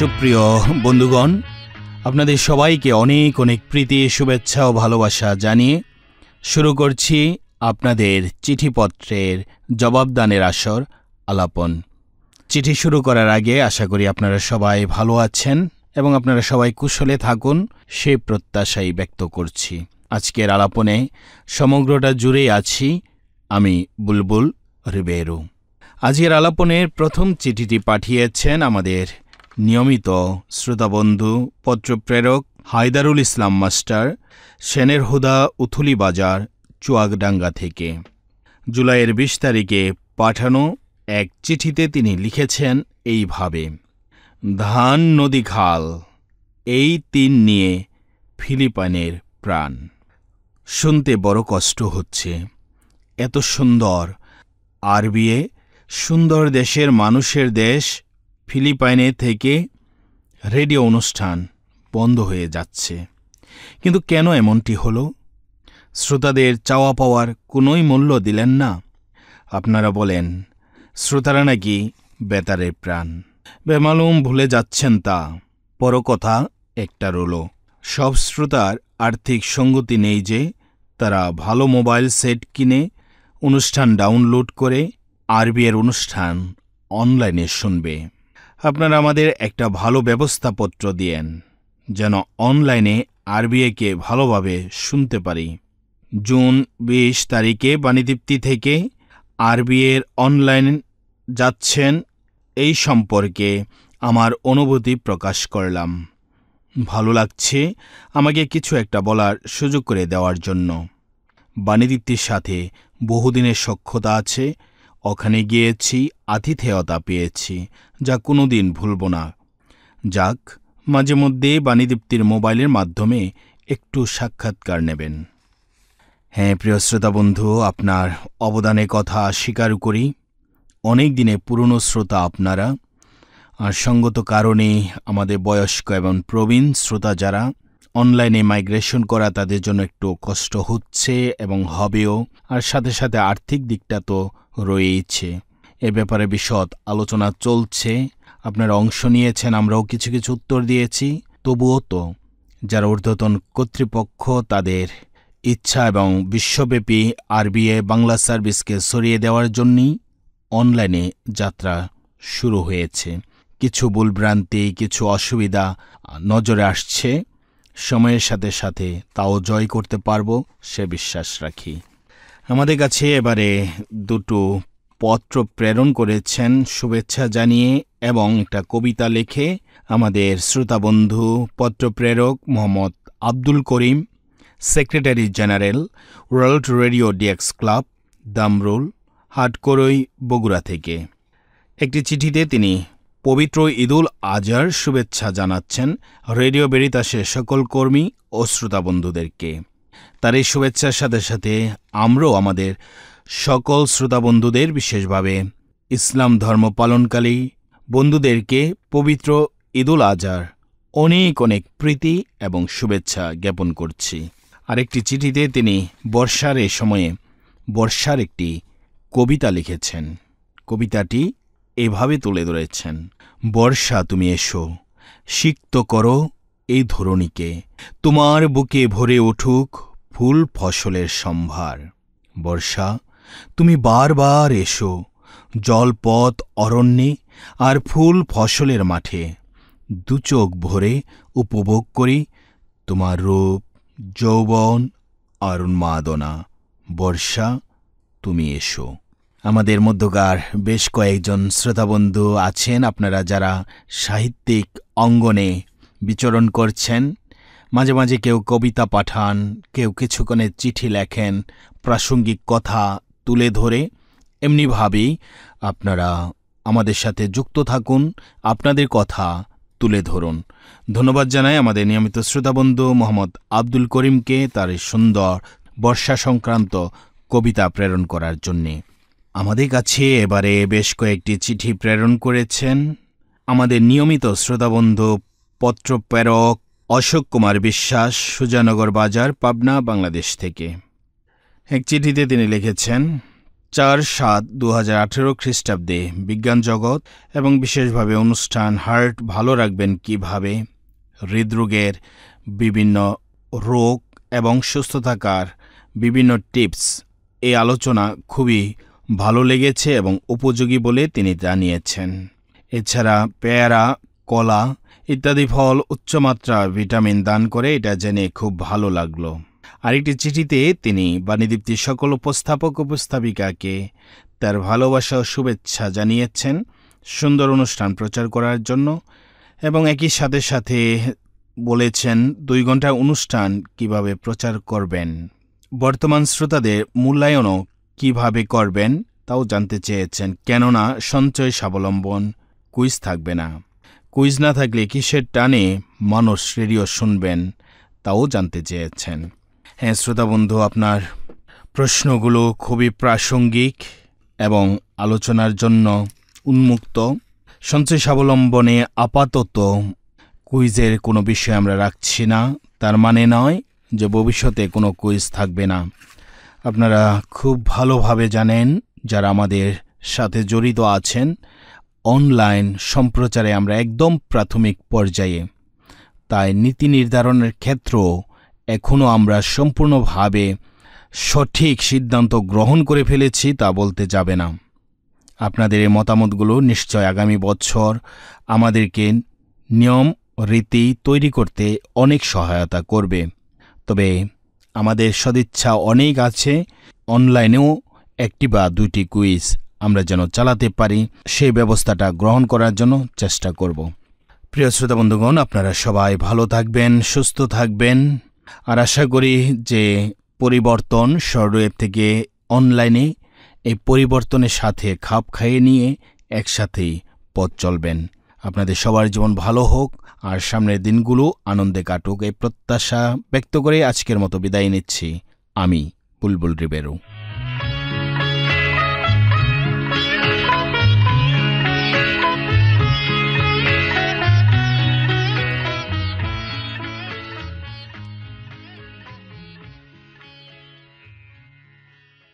সুপ্রিয় বন্ধুগণ আপনাদের সবাইকে অনেক অনেক প্রীতি শুভেচ্ছা ও ভালোবাসা জানিয়ে শুরু করছি আপনাদের চিঠিপত্রের জবাবদানের আসর আলাপন চিঠি শুরু করার আগে আশা করি আপনারা সবাই ভালো আছেন এবং আপনারা সবাই কুশলে থাকুন সে প্রত্যাশাই ব্যক্ত করছি আজকের আলাপনে সমগ্রটা জুড়ে আছি আমি বুলবুল রিবেরু আজকের আলাপনের প্রথম চিঠিটি পাঠিয়েছেন আমাদের নিয়মিত শ্রোতাবন্ধু পত্রপ্রেরক হায়দারুল ইসলাম মাস্টার সেনের হুদা উথুলি বাজার চুয়াকডাঙ্গা থেকে জুলাইয়ের বিশ তারিখে পাঠানো এক চিঠিতে তিনি লিখেছেন এইভাবে ধান নদী খাল এই তিন নিয়ে ফিলিপাইনের প্রাণ শুনতে বড় কষ্ট হচ্ছে এত সুন্দর আরবিয়ে সুন্দর দেশের মানুষের দেশ ফিলিপাইনে থেকে রেডিও অনুষ্ঠান বন্ধ হয়ে যাচ্ছে কিন্তু কেন এমনটি হলো শ্রোতাদের চাওয়া পাওয়ার কোনোই মূল্য দিলেন না আপনারা বলেন শ্রোতারা নাকি বেতারের প্রাণ বেমালুম ভুলে যাচ্ছেন তা পর কথা একটা রল সব শ্রোতার আর্থিক সঙ্গতি নেই যে তারা ভালো মোবাইল সেট কিনে অনুষ্ঠান ডাউনলোড করে আরবিআর অনুষ্ঠান অনলাইনে শুনবে আপনারা আমাদের একটা ভালো ব্যবস্থাপত্র দিয়েন যেন অনলাইনে আরবিআইকে ভালোভাবে শুনতে পারি জুন বিশ তারিখে বাণীদীপ্তি থেকে আরবিএর অনলাইন যাচ্ছেন এই সম্পর্কে আমার অনুভূতি প্রকাশ করলাম ভালো লাগছে আমাকে কিছু একটা বলার সুযোগ করে দেওয়ার জন্য বাণীদীপ্তির সাথে বহুদিনের সক্ষতা আছে ওখানে গিয়েছি আতিথেয়তা পেয়েছি যা কোনো দিন ভুলব না যাক মাঝে মধ্যে বাণীদীপ্তির মোবাইলের মাধ্যমে একটু সাক্ষাৎকার নেবেন হ্যাঁ প্রিয় শ্রোতা বন্ধু আপনার অবদানে কথা স্বীকার করি অনেক দিনে পুরনো শ্রোতা আপনারা আর সঙ্গত কারণে আমাদের বয়স্ক এবং প্রবীণ শ্রোতা যারা অনলাইনে মাইগ্রেশন করা তাদের জন্য একটু কষ্ট হচ্ছে এবং হবেও আর সাথে সাথে আর্থিক দিকটা তো রয়েইছে এ ব্যাপারে বিশদ আলোচনা চলছে আপনারা অংশ নিয়েছেন আমরাও কিছু কিছু উত্তর দিয়েছি তবুও তো যারা ঊর্ধ্বতন কর্তৃপক্ষ তাদের ইচ্ছা এবং বিশ্বব্যাপী আরবিএ বাংলা সার্ভিসকে সরিয়ে দেওয়ার জন্যই অনলাইনে যাত্রা শুরু হয়েছে কিছু ভুলভ্রান্তি কিছু অসুবিধা নজরে আসছে সময়ের সাথে সাথে তাও জয় করতে পারবো সে বিশ্বাস রাখি আমাদের কাছে এবারে দুটো পত্র প্রেরণ করেছেন শুভেচ্ছা জানিয়ে এবং একটা কবিতা লেখে আমাদের শ্রোতাবন্ধু প্রেরক Mohammad Abdul Karim secretary general world radio DX club Damrul Hatkorai Bogura থেকে একটি চিঠিতে তিনি পবিত্র ঈদুল আজহার শুভেচ্ছা জানাচ্ছেন রেডিও বেরিতাসের সকল কর্মী ও শ্রোতা বন্ধুদেরকে তার এই শুভেচ্ছার সাথে সাথে আমরাও আমাদের সকল শ্রোতা বন্ধুদের বিশেষভাবে ইসলাম ধর্ম পালনকারী বন্ধুদেরকে পবিত্র ঈদুল আজহার অনেক অনেক প্রীতি এবং শুভেচ্ছা জ্ঞাপন করছি আরেকটি চিঠিতে তিনি বর্ষার এ সময়ে বর্ষার একটি কবিতা লিখেছেন কবিতাটি এভাবে তুলে ধরেছেন বর্ষা তুমি এসো সিক্ত করো এই ধরণীকে তোমার বুকে ভরে উঠুক ফুল ফসলের সম্ভার বর্ষা তুমি বারবার এসো জলপথ অরণ্যে আর ফুল ফসলের মাঠে দুচোখ ভরে উপভোগ করি তোমার রূপ যৌবন আর উন্মাদনা বর্ষা তুমি এসো আমাদের মধ্যকার বেশ কয়েকজন শ্রোতাবন্ধু আছেন আপনারা যারা সাহিত্যিক অঙ্গনে বিচরণ করছেন মাঝে মাঝে কেউ কবিতা পাঠান কেউ কিছুক্ষণের চিঠি লেখেন প্রাসঙ্গিক কথা তুলে ধরে এমনিভাবেই আপনারা আমাদের সাথে যুক্ত থাকুন আপনাদের কথা তুলে ধরুন ধন্যবাদ জানাই আমাদের নিয়মিত শ্রোতাবন্ধু মোহাম্মদ আব্দুল করিমকে তার সুন্দর বর্ষা সংক্রান্ত কবিতা প্রেরণ করার জন্যে আমাদের কাছে এবারে বেশ কয়েকটি চিঠি প্রেরণ করেছেন আমাদের নিয়মিত শ্রোতাবন্ধু পত্রপ্রেরক অশোক কুমার বিশ্বাস সুজানগর বাজার পাবনা বাংলাদেশ থেকে এক চিঠিতে তিনি লিখেছেন চার সাত দু হাজার আঠেরো খ্রিস্টাব্দে বিজ্ঞান জগৎ এবং বিশেষভাবে অনুষ্ঠান হার্ট ভালো রাখবেন কিভাবে হৃদরোগের বিভিন্ন রোগ এবং সুস্থ থাকার বিভিন্ন টিপস এই আলোচনা খুবই ভালো লেগেছে এবং উপযোগী বলে তিনি জানিয়েছেন এছাড়া পেয়ারা কলা ইত্যাদি ফল উচ্চমাত্রা ভিটামিন দান করে এটা জেনে খুব ভালো লাগলো আরেকটি চিঠিতে তিনি বাণীদীপ্তির সকল উপস্থাপক উপস্থাপিকাকে তার ভালোবাসা ও শুভেচ্ছা জানিয়েছেন সুন্দর অনুষ্ঠান প্রচার করার জন্য এবং একই সাথে সাথে বলেছেন দুই ঘন্টা অনুষ্ঠান কিভাবে প্রচার করবেন বর্তমান শ্রোতাদের মূল্যায়নও কিভাবে করবেন তাও জানতে চেয়েছেন কেননা সঞ্চয় স্বাবলম্বন কুইজ থাকবে না কুইজ না থাকলে কিসের টানে মানুষ রেডিও শুনবেন তাও জানতে চেয়েছেন হ্যাঁ শ্রোতাবন্ধু আপনার প্রশ্নগুলো খুবই প্রাসঙ্গিক এবং আলোচনার জন্য উন্মুক্ত সঞ্চয় স্বাবলম্বনে আপাতত কুইজের কোনো বিষয় আমরা রাখছি না তার মানে নয় যে ভবিষ্যতে কোনো কুইজ থাকবে না আপনারা খুব ভালোভাবে জানেন যারা আমাদের সাথে জড়িত আছেন অনলাইন সম্প্রচারে আমরা একদম প্রাথমিক পর্যায়ে তাই নীতি নির্ধারণের ক্ষেত্রেও এখনও আমরা সম্পূর্ণভাবে সঠিক সিদ্ধান্ত গ্রহণ করে ফেলেছি তা বলতে যাবে না আপনাদের এই মতামতগুলো নিশ্চয় আগামী বছর আমাদেরকে নিয়ম রীতি তৈরি করতে অনেক সহায়তা করবে তবে আমাদের সদিচ্ছা অনেক আছে অনলাইনেও একটি বা দুইটি কুইজ আমরা যেন চালাতে পারি সেই ব্যবস্থাটা গ্রহণ করার জন্য চেষ্টা করব প্রিয় শ্রোতা বন্ধুগণ আপনারা সবাই ভালো থাকবেন সুস্থ থাকবেন আর আশা করি যে পরিবর্তন সরওয়েব থেকে অনলাইনে এই পরিবর্তনের সাথে খাপ খাইয়ে নিয়ে একসাথেই পথ চলবেন আপনাদের সবার জীবন ভালো হোক আর সামনের দিনগুলো আনন্দে কাটুক এই প্রত্যাশা ব্যক্ত করে আজকের মতো বিদায় নিচ্ছি আমি বুলবুল রিবেরু